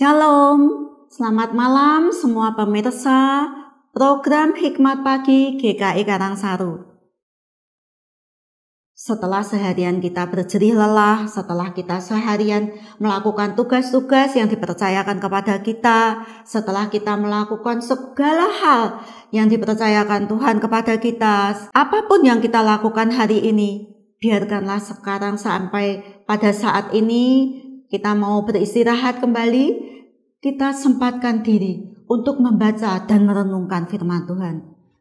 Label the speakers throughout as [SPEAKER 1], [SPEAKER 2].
[SPEAKER 1] Shalom, selamat malam semua pemirsa program Hikmat Pagi GKI Karangsaru. Setelah seharian kita berjerih lelah, setelah kita seharian melakukan tugas-tugas yang dipercayakan kepada kita, setelah kita melakukan segala hal yang dipercayakan Tuhan kepada kita, apapun yang kita lakukan hari ini, biarkanlah sekarang sampai pada saat ini kita mau beristirahat kembali, kita sempatkan diri untuk membaca dan merenungkan firman Tuhan.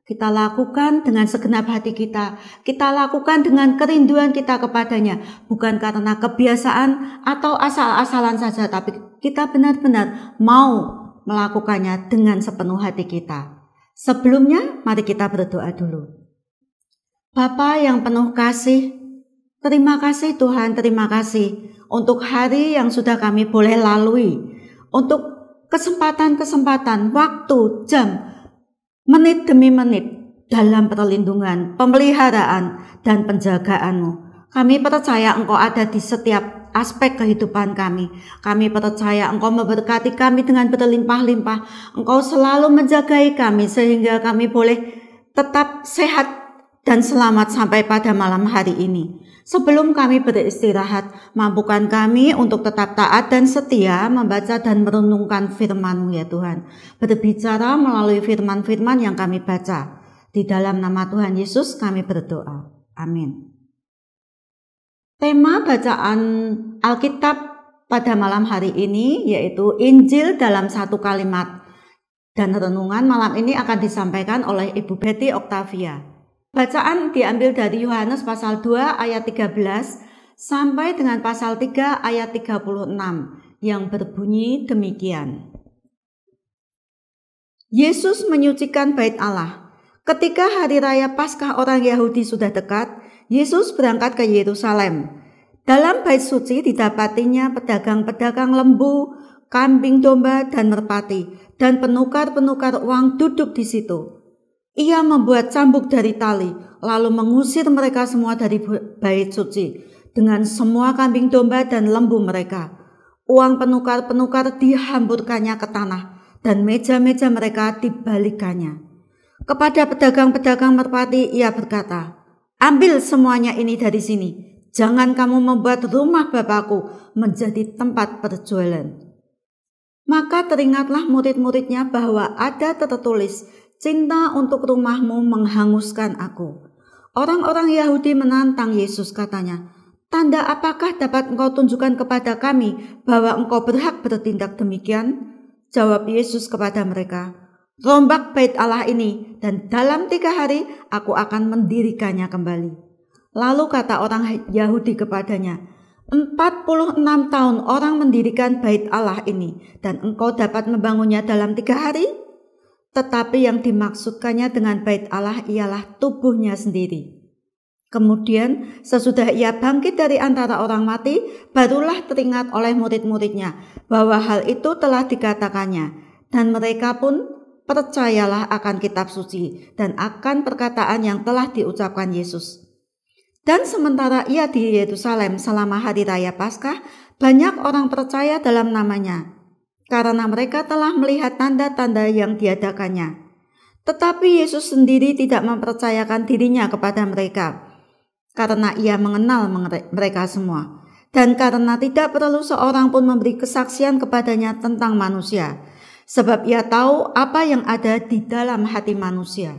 [SPEAKER 1] Kita lakukan dengan segenap hati kita. Kita lakukan dengan kerinduan kita kepadanya, bukan karena kebiasaan atau asal-asalan saja, tapi kita benar-benar mau melakukannya dengan sepenuh hati kita. Sebelumnya, mari kita berdoa dulu. Bapa yang penuh kasih, terima kasih Tuhan, terima kasih untuk hari yang sudah kami boleh lalui, untuk kesempatan-kesempatan, waktu, jam, menit demi menit dalam perlindungan, pemeliharaan, dan penjagaanmu. Kami percaya engkau ada di setiap aspek kehidupan kami. Kami percaya engkau memberkati kami dengan berlimpah-limpah. Engkau selalu menjagai kami sehingga kami boleh tetap sehat dan selamat sampai pada malam hari ini. Sebelum kami beristirahat, mampukan kami untuk tetap taat dan setia membaca dan merenungkan firman-Mu ya Tuhan. Berbicara melalui firman-firman yang kami baca. Di dalam nama Tuhan Yesus kami berdoa. Amin. Tema bacaan Alkitab pada malam hari ini yaitu Injil dalam satu kalimat. Dan renungan malam ini akan disampaikan oleh Ibu Betty Octavia. Bacaan diambil dari Yohanes pasal 2 ayat 13 sampai dengan pasal 3 ayat 36 yang berbunyi demikian. Yesus menyucikan bait Allah. Ketika hari raya Paskah orang Yahudi sudah dekat, Yesus berangkat ke Yerusalem. Dalam bait suci didapatinya pedagang-pedagang lembu, kambing domba, dan merpati, dan penukar-penukar uang duduk di situ. Ia membuat cambuk dari tali, lalu mengusir mereka semua dari bait suci dengan semua kambing domba dan lembu mereka. Uang penukar-penukar dihamburkannya ke tanah dan meja-meja mereka dibalikannya. Kepada pedagang-pedagang merpati ia berkata, Ambil semuanya ini dari sini. Jangan kamu membuat rumah Bapakku menjadi tempat perjualan. Maka teringatlah murid-muridnya bahwa ada tertulis, Cinta untuk rumahmu menghanguskan aku. Orang-orang Yahudi menantang Yesus katanya, Tanda apakah dapat engkau tunjukkan kepada kami bahwa engkau berhak bertindak demikian? Jawab Yesus kepada mereka, Rombak bait Allah ini, dan dalam tiga hari aku akan mendirikannya kembali. Lalu kata orang Yahudi kepadanya, empat puluh enam tahun orang mendirikan bait Allah ini, dan engkau dapat membangunnya dalam tiga hari?' tetapi yang dimaksudkannya dengan bait Allah ialah tubuhnya sendiri. Kemudian sesudah ia bangkit dari antara orang mati, barulah teringat oleh murid-muridnya bahwa hal itu telah dikatakannya. Dan mereka pun percayalah akan kitab suci dan akan perkataan yang telah diucapkan Yesus. Dan sementara ia di Yerusalem selama hari raya Paskah, banyak orang percaya dalam namanya karena mereka telah melihat tanda-tanda yang diadakannya. Tetapi Yesus sendiri tidak mempercayakan dirinya kepada mereka, karena ia mengenal mereka semua, dan karena tidak perlu seorang pun memberi kesaksian kepadanya tentang manusia, sebab ia tahu apa yang ada di dalam hati manusia.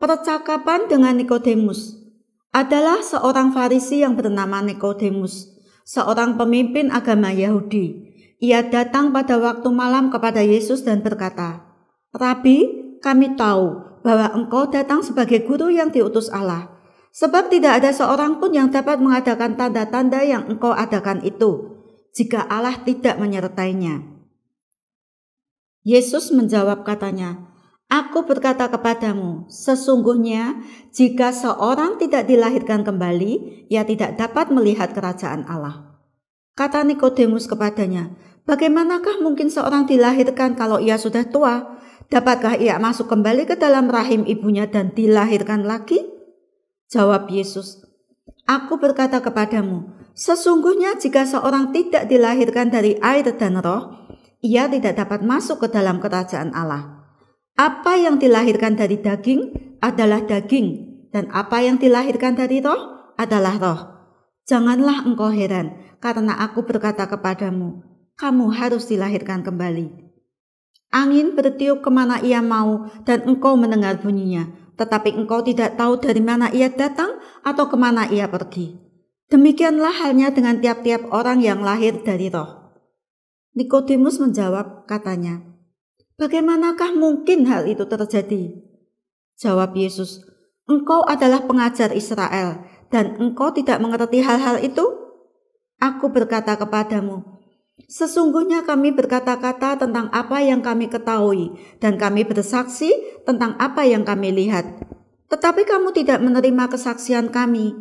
[SPEAKER 1] Percakapan dengan Nikodemus adalah seorang Farisi yang bernama Nikodemus seorang pemimpin agama Yahudi. Ia datang pada waktu malam kepada Yesus dan berkata, "Rabi, kami tahu bahwa engkau datang sebagai guru yang diutus Allah, sebab tidak ada seorang pun yang dapat mengadakan tanda-tanda yang engkau adakan itu jika Allah tidak menyertainya." Yesus menjawab katanya, Aku berkata kepadamu, sesungguhnya jika seorang tidak dilahirkan kembali, ia tidak dapat melihat kerajaan Allah. Kata Nikodemus kepadanya, bagaimanakah mungkin seorang dilahirkan kalau ia sudah tua? Dapatkah ia masuk kembali ke dalam rahim ibunya dan dilahirkan lagi? Jawab Yesus, Aku berkata kepadamu, sesungguhnya jika seorang tidak dilahirkan dari air dan roh, ia tidak dapat masuk ke dalam kerajaan Allah. Apa yang dilahirkan dari daging adalah daging, dan apa yang dilahirkan dari roh adalah roh. Janganlah engkau heran, karena aku berkata kepadamu, kamu harus dilahirkan kembali. Angin bertiup kemana ia mau, dan engkau mendengar bunyinya, tetapi engkau tidak tahu dari mana ia datang atau kemana ia pergi. Demikianlah halnya dengan tiap-tiap orang yang lahir dari roh. Nikodemus menjawab, katanya, Bagaimanakah mungkin hal itu terjadi? Jawab Yesus, Engkau adalah pengajar Israel, dan engkau tidak mengerti hal-hal itu? Aku berkata kepadamu, sesungguhnya kami berkata-kata tentang apa yang kami ketahui, dan kami bersaksi tentang apa yang kami lihat. Tetapi kamu tidak menerima kesaksian kami.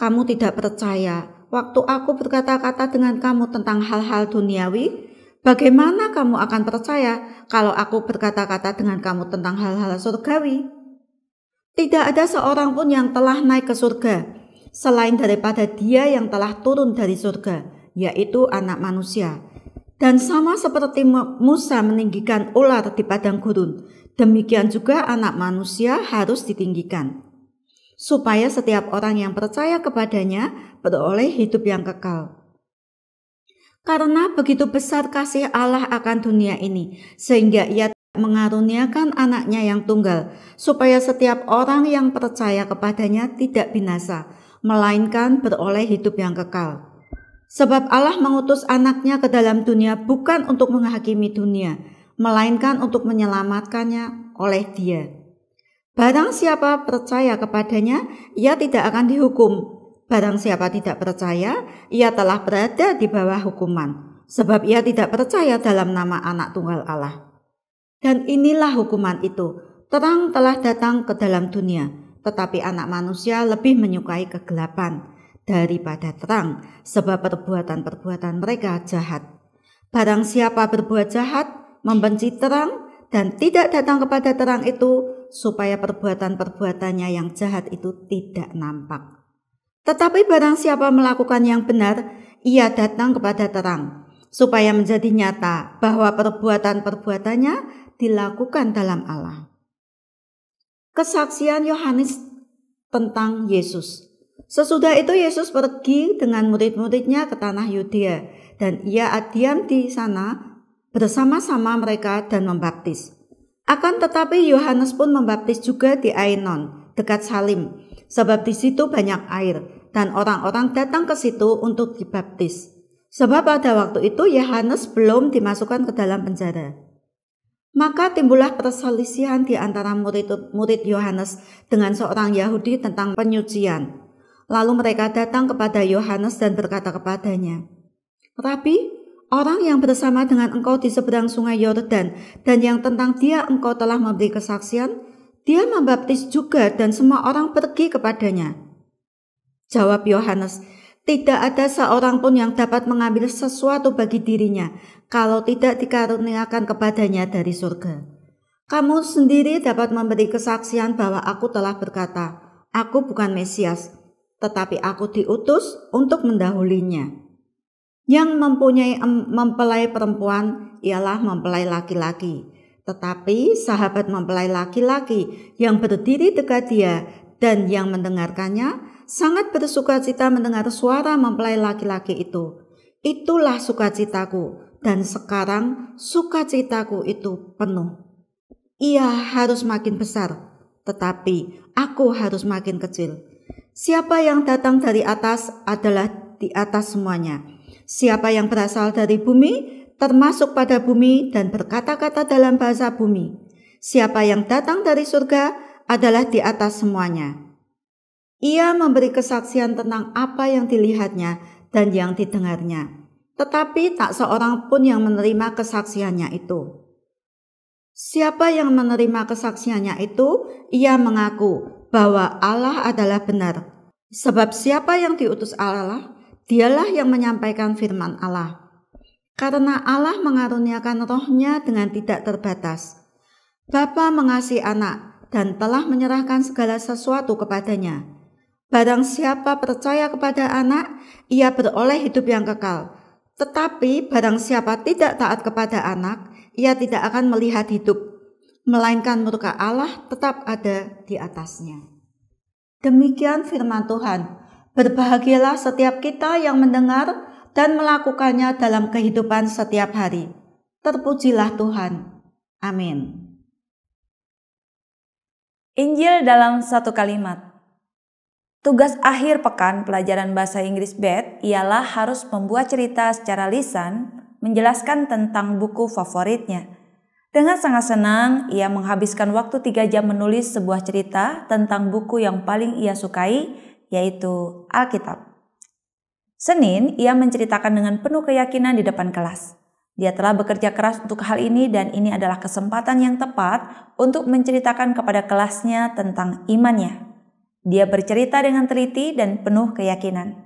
[SPEAKER 1] Kamu tidak percaya. Waktu aku berkata-kata dengan kamu tentang hal-hal duniawi, Bagaimana kamu akan percaya kalau aku berkata-kata dengan kamu tentang hal-hal surgawi? Tidak ada seorang pun yang telah naik ke surga selain daripada Dia yang telah turun dari surga, yaitu Anak Manusia. Dan sama seperti Musa meninggikan ular di padang gurun, demikian juga Anak Manusia harus ditinggikan, supaya setiap orang yang percaya kepadanya beroleh hidup yang kekal. Karena begitu besar kasih Allah akan dunia ini, sehingga ia mengaruniakan anaknya yang tunggal, supaya setiap orang yang percaya kepadanya tidak binasa, melainkan beroleh hidup yang kekal. Sebab Allah mengutus anaknya ke dalam dunia bukan untuk menghakimi dunia, melainkan untuk menyelamatkannya oleh dia. Barang siapa percaya kepadanya, ia tidak akan dihukum, Barang siapa tidak percaya, ia telah berada di bawah hukuman, sebab ia tidak percaya dalam nama anak tunggal Allah. Dan inilah hukuman itu, terang telah datang ke dalam dunia, tetapi anak manusia lebih menyukai kegelapan daripada terang, sebab perbuatan-perbuatan mereka jahat. Barang siapa berbuat jahat, membenci terang, dan tidak datang kepada terang itu, supaya perbuatan-perbuatannya yang jahat itu tidak nampak. Tetapi barang siapa melakukan yang benar, ia datang kepada terang, supaya menjadi nyata bahwa perbuatan-perbuatannya dilakukan dalam Allah. Kesaksian Yohanes tentang Yesus. Sesudah itu Yesus pergi dengan murid-muridnya ke tanah Yudea dan ia diam di sana bersama-sama mereka dan membaptis. Akan tetapi Yohanes pun membaptis juga di Ainon, dekat Salim, sebab di situ banyak air dan orang-orang datang ke situ untuk dibaptis. Sebab pada waktu itu Yohanes belum dimasukkan ke dalam penjara. Maka timbullah perselisihan di antara murid-murid Yohanes dengan seorang Yahudi tentang penyucian. Lalu mereka datang kepada Yohanes dan berkata kepadanya, "Rabi, orang yang bersama dengan engkau di seberang sungai Yordan dan yang tentang dia engkau telah memberi kesaksian, dia membaptis juga dan semua orang pergi kepadanya." Jawab Yohanes, tidak ada seorang pun yang dapat mengambil sesuatu bagi dirinya kalau tidak dikaruniakan kepadanya dari surga. Kamu sendiri dapat memberi kesaksian bahwa aku telah berkata, aku bukan Mesias, tetapi aku diutus untuk mendahulinya. Yang mempunyai mempelai perempuan ialah mempelai laki-laki. Tetapi sahabat mempelai laki-laki yang berdiri dekat dia dan yang mendengarkannya sangat bersukacita mendengar suara mempelai laki-laki itu. Itulah sukacitaku, dan sekarang sukacitaku itu penuh. Ia harus makin besar, tetapi aku harus makin kecil. Siapa yang datang dari atas adalah di atas semuanya. Siapa yang berasal dari bumi termasuk pada bumi dan berkata-kata dalam bahasa bumi. Siapa yang datang dari surga adalah di atas semuanya. Ia memberi kesaksian tentang apa yang dilihatnya dan yang didengarnya. Tetapi tak seorang pun yang menerima kesaksiannya itu. Siapa yang menerima kesaksiannya itu, ia mengaku bahwa Allah adalah benar. Sebab siapa yang diutus Allah, dialah yang menyampaikan firman Allah. Karena Allah mengaruniakan rohnya dengan tidak terbatas. Bapa mengasihi anak dan telah menyerahkan segala sesuatu kepadanya. Barang siapa percaya kepada anak, ia beroleh hidup yang kekal. Tetapi barang siapa tidak taat kepada anak, ia tidak akan melihat hidup, melainkan murka Allah tetap ada di atasnya. Demikian firman Tuhan. Berbahagialah setiap kita yang mendengar dan melakukannya dalam kehidupan setiap hari. Terpujilah Tuhan. Amin.
[SPEAKER 2] Injil dalam satu kalimat. Tugas akhir pekan pelajaran bahasa Inggris Beth ialah harus membuat cerita secara lisan menjelaskan tentang buku favoritnya. Dengan sangat senang, ia menghabiskan waktu tiga jam menulis sebuah cerita tentang buku yang paling ia sukai, yaitu Alkitab. Senin, ia menceritakan dengan penuh keyakinan di depan kelas. Dia telah bekerja keras untuk hal ini dan ini adalah kesempatan yang tepat untuk menceritakan kepada kelasnya tentang imannya. Dia bercerita dengan teliti dan penuh keyakinan.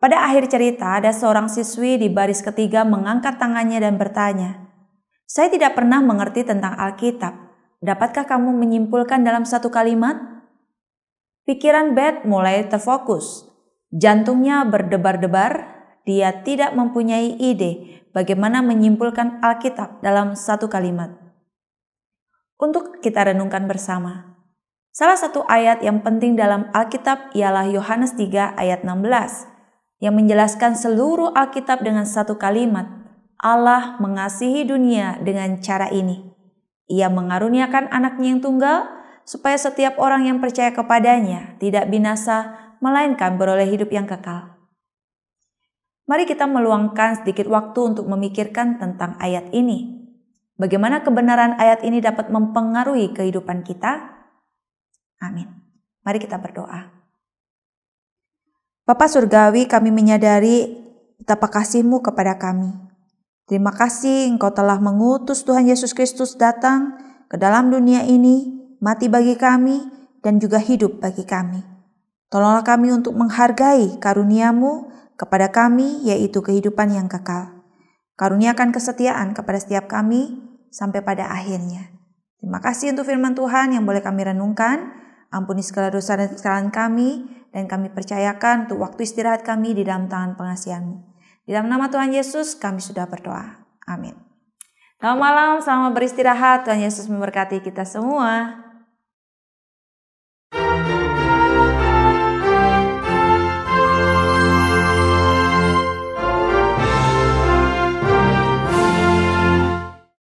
[SPEAKER 2] Pada akhir cerita, ada seorang siswi di baris ketiga mengangkat tangannya dan bertanya, "Saya tidak pernah mengerti tentang Alkitab. Dapatkah kamu menyimpulkan dalam satu kalimat?" Pikiran Beth mulai terfokus. Jantungnya berdebar-debar dia tidak mempunyai ide bagaimana menyimpulkan Alkitab dalam satu kalimat. Untuk kita renungkan bersama, Salah satu ayat yang penting dalam Alkitab ialah Yohanes 3 ayat 16 yang menjelaskan seluruh Alkitab dengan satu kalimat, Allah mengasihi dunia dengan cara ini. Ia mengaruniakan anaknya yang tunggal supaya setiap orang yang percaya kepadanya tidak binasa melainkan beroleh hidup yang kekal. Mari kita meluangkan sedikit waktu untuk memikirkan tentang ayat ini. Bagaimana kebenaran ayat ini dapat mempengaruhi kehidupan kita? Amin. Mari kita berdoa. Bapa Surgawi, kami menyadari betapa kasihmu kepada kami. Terima kasih Engkau telah mengutus Tuhan Yesus Kristus datang ke dalam dunia ini, mati bagi kami, dan juga hidup bagi kami. Tolonglah kami untuk menghargai karuniamu kepada kami, yaitu kehidupan yang kekal. Karuniakan kesetiaan kepada setiap kami sampai pada akhirnya. Terima kasih untuk firman Tuhan yang boleh kami renungkan. Ampuni segala dosa dan kesalahan kami, dan kami percayakan untuk waktu istirahat kami di dalam tangan pengasihanmu. Di dalam nama Tuhan Yesus kami sudah berdoa. Amin. Selamat malam, selamat beristirahat. Tuhan Yesus memberkati kita semua.